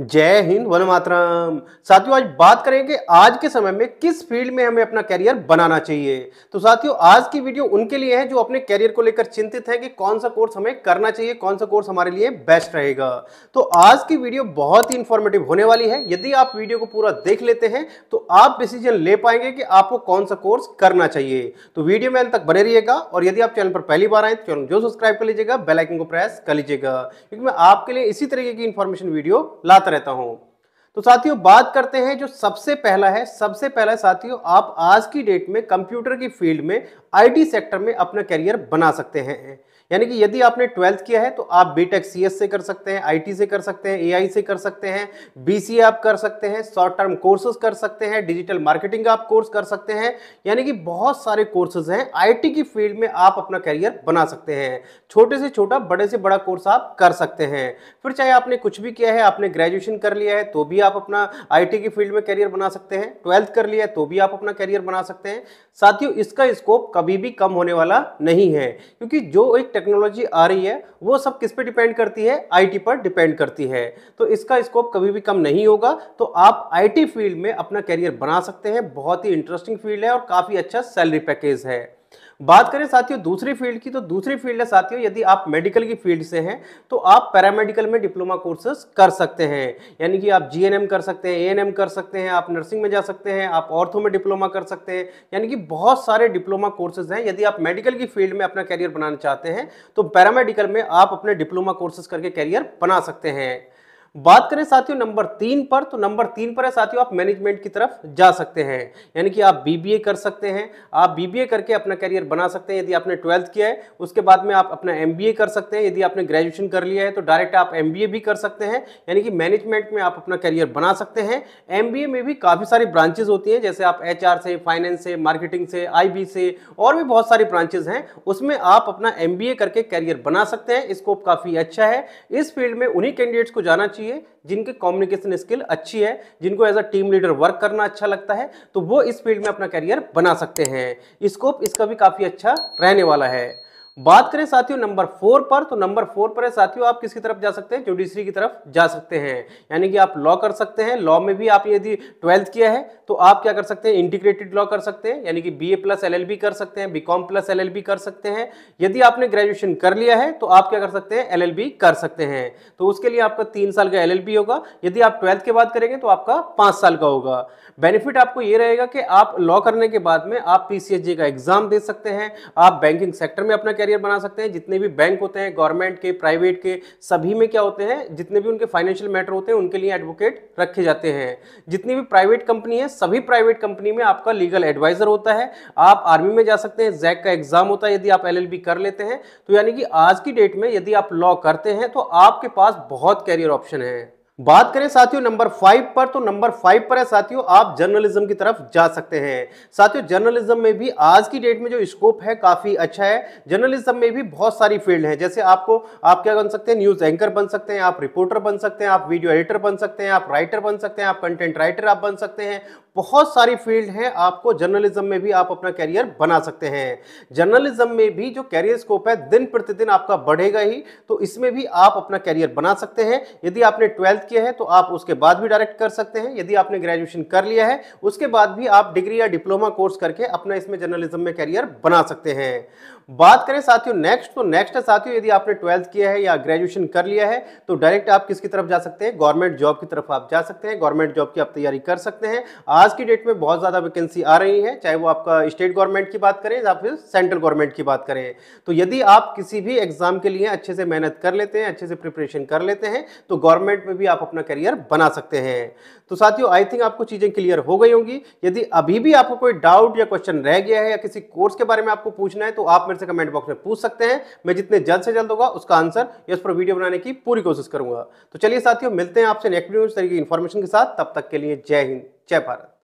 जय हिंद वन मातराम साथियों आज बात करेंगे आज के समय में किस फील्ड में हमें अपना कैरियर बनाना चाहिए तो साथियों आज की वीडियो उनके लिए है जो अपने कैरियर को लेकर चिंतित है कि कौन सा कोर्स हमें करना चाहिए कौन सा कोर्स हमारे लिए बेस्ट रहेगा तो आज की वीडियो बहुत ही इंफॉर्मेटिव होने वाली है यदि आप वीडियो को पूरा देख लेते हैं तो आप डिसीजन ले पाएंगे कि आपको कौन सा कोर्स करना चाहिए तो वीडियो में अंत तक बने रहिएगा और यदि आप चैनल पर पहली बार आए तो चैनल जो सब्सक्राइब कर लीजिएगा बेलाइकन को प्रेस कर लीजिएगा क्योंकि मैं आपके लिए इसी तरीके की इंफॉर्मेशन वीडियो लाता साथ रहता हूं तो साथियों बात करते हैं जो सबसे पहला है सबसे पहला साथियों आप आज की डेट में कंप्यूटर की फील्ड में आईटी सेक्टर में अपना करियर बना सकते हैं यानी कि यदि आपने ट्वेल्थ किया है तो आप बी टेक सी से कर सकते हैं आई से कर सकते हैं ए से कर सकते हैं बी आप कर सकते हैं शॉर्ट टर्म कोर्सेज कर सकते हैं डिजिटल मार्केटिंग का आप कोर्स कर सकते हैं यानी कि बहुत सारे कोर्सेज हैं आई की फील्ड में आप अपना करियर बना सकते हैं छोटे से छोटा बड़े से बड़ा कोर्स आप कर सकते हैं फिर चाहे आपने कुछ भी किया है आपने ग्रेजुएशन कर लिया है तो भी आप अपना आई की फील्ड में करियर बना सकते हैं ट्वेल्थ कर लिया है तो भी आप अपना करियर बना सकते हैं साथियों इसका स्कोप कभी भी कम होने वाला नहीं है क्योंकि जो एक टेक्नोलॉजी आ रही है वो सब किस पे डिपेंड करती है आईटी पर डिपेंड करती है तो इसका स्कोप कभी भी कम नहीं होगा तो आप आईटी फील्ड में अपना करियर बना सकते हैं बहुत ही इंटरेस्टिंग फील्ड है और काफ़ी अच्छा सैलरी पैकेज है बात करें साथियों दूसरी फील्ड की तो दूसरी फील्ड है साथियों यदि आप मेडिकल की फील्ड से हैं तो आप पैरामेडिकल में डिप्लोमा कोर्सेज कर सकते हैं यानी कि आप जीएनएम कर सकते हैं ए कर सकते हैं आप नर्सिंग में जा सकते हैं आप ऑर्थो में डिप्लोमा कर सकते हैं यानी कि बहुत सारे डिप्लोमा कोर्सेज हैं यदि आप मेडिकल की फील्ड में अपना कैरियर बनाना चाहते हैं तो पैरामेडिकल में आप अपने डिप्लोमा कोर्सेज करके कैरियर बना सकते हैं बात करें साथियों नंबर तीन पर तो नंबर तीन पर है साथियों आप मैनेजमेंट की तरफ जा सकते हैं यानी कि आप बीबीए कर सकते हैं आप बीबीए करके अपना करियर बना सकते हैं यदि आपने ट्वेल्थ किया है उसके बाद में आप अपना एमबीए कर सकते हैं यदि आपने ग्रेजुएशन कर लिया है तो डायरेक्ट आप एमबीए भी कर सकते हैं यानी कि मैनेजमेंट में आप अपना करियर बना सकते हैं एम में भी काफ़ी सारी ब्रांचेज होती हैं जैसे आप एच से फाइनेंस से मार्केटिंग से आई से और भी बहुत सारी ब्रांचेज हैं उसमें आप अपना एम करके करियर बना सकते हैं स्कोप काफ़ी अच्छा है इस फील्ड में उन्हीं कैंडिडेट्स को जाना चाहिए चाहिए जिनके कम्युनिकेशन स्किल अच्छी है जिनको as a team leader work करना अच्छा लगता है तो वो इस फील्ड में अपना करियर बना सकते हैं स्कोप इसका भी काफ़ी अच्छा रहने वाला है बात करें साथियों नंबर फोर पर तो नंबर फोर पर है साथियों आप किसकी तरफ जा सकते हैं जुडिशरी की तरफ जा सकते हैं यानी कि आप लॉ कर सकते हैं लॉ में भी आप यदि ट्वेल्थ किया है तो आप क्या कर सकते हैं इंटीग्रेटेड लॉ कर सकते हैं यानी कि बी ए प्लस एल कर सकते हैं बी कॉम प्लस एल कर सकते हैं यदि आपने ग्रेजुएशन कर लिया है तो आप क्या कर सकते हैं एल कर सकते हैं तो उसके लिए आपका तीन साल का एल होगा यदि आप ट्वेल्थ के बाद करेंगे तो आपका पाँच साल का होगा बेनिफिट आपको ये रहेगा कि आप लॉ करने के बाद में आप पी का एग्जाम दे सकते हैं आप बैंकिंग सेक्टर में अपना करियर बना सकते हैं जितने भी बैंक होते हैं गवर्नमेंट के प्राइवेट के सभी में क्या होते हैं जितने भी उनके फाइनेंशियल मैटर होते हैं उनके लिए एडवोकेट रखे जाते हैं जितनी भी प्राइवेट कंपनी है सभी प्राइवेट कंपनी में आपका लीगल एडवाइजर होता है आप आर्मी में जा सकते हैं जैक का एग्जाम होता है यदि आप एल कर लेते हैं तो यानी कि आज की डेट में यदि आप लॉ करते हैं तो आपके पास बहुत कैरियर ऑप्शन है बात करें साथियों नंबर फाइव पर तो नंबर फाइव पर है साथियों आप जर्नलिज्म की तरफ जा सकते हैं साथियों जर्नलिज्म में भी आज की डेट में जो स्कोप है काफ़ी अच्छा है जर्नलिज्म में भी बहुत सारी फील्ड है जैसे आपको आप क्या बन सकते हैं न्यूज़ एंकर बन सकते हैं आप रिपोर्टर बन सकते हैं आप वीडियो एडिटर बन सकते हैं आप राइटर बन सकते हैं आप कंटेंट राइटर आप बन सकते हैं बहुत सारी फील्ड है आपको जर्नलिज्म में भी आप अपना कैरियर बना सकते हैं जर्नलिज्म में भी जो कैरियर स्कोप है दिन प्रतिदिन आपका बढ़ेगा ही तो इसमें भी आप अपना कैरियर बना सकते हैं यदि आपने ट्वेल्थ किया है तो आप उसके बाद भी डायरेक्ट कर सकते हैं यदि आपने ग्रेजुएशन कर लिया है उसके बाद भी आप डिग्री या डिप्लोमा कोर्स करके अपना इसमें जर्नलिज्म में कैरियर बना सकते हैं बात करें साथियों नेक्स्ट तो नेक्स्ट है साथियों यदि आपने ट्वेल्थ किया है या ग्रेजुएशन कर लिया है तो डायरेक्ट आप किसकी तरफ जा सकते हैं गवर्नमेंट जॉब की तरफ आप जा सकते हैं गवर्नमेंट जॉब की आप तैयारी कर सकते हैं आज की डेट में बहुत ज़्यादा वैकेंसी आ रही है चाहे वो आपका स्टेट गवर्नमेंट की बात करें या फिर सेंट्रल गवर्नमेंट की बात करें तो यदि आप किसी भी एग्ज़ाम के लिए अच्छे से मेहनत कर लेते हैं अच्छे से प्रिपरेशन कर लेते हैं तो गवर्नमेंट में भी आप अपना करियर बना सकते हैं तो साथियों आई थिंक आपको चीज़ें क्लियर हो गई होंगी यदि अभी भी आपको कोई डाउट या क्वेश्चन रह गया है या किसी कोर्स के बारे में आपको पूछना है तो आप मेरे से कमेंट बॉक्स में पूछ सकते हैं मैं जितने जल्द से जल्द होगा उसका आंसर या उस पर वीडियो बनाने की पूरी कोशिश करूंगा तो चलिए साथियों मिलते हैं आपसे नेक्स्ट वीडियो इस तरीके की इन्फॉर्मेशन के साथ तब तक के लिए जय हिंद जय भारत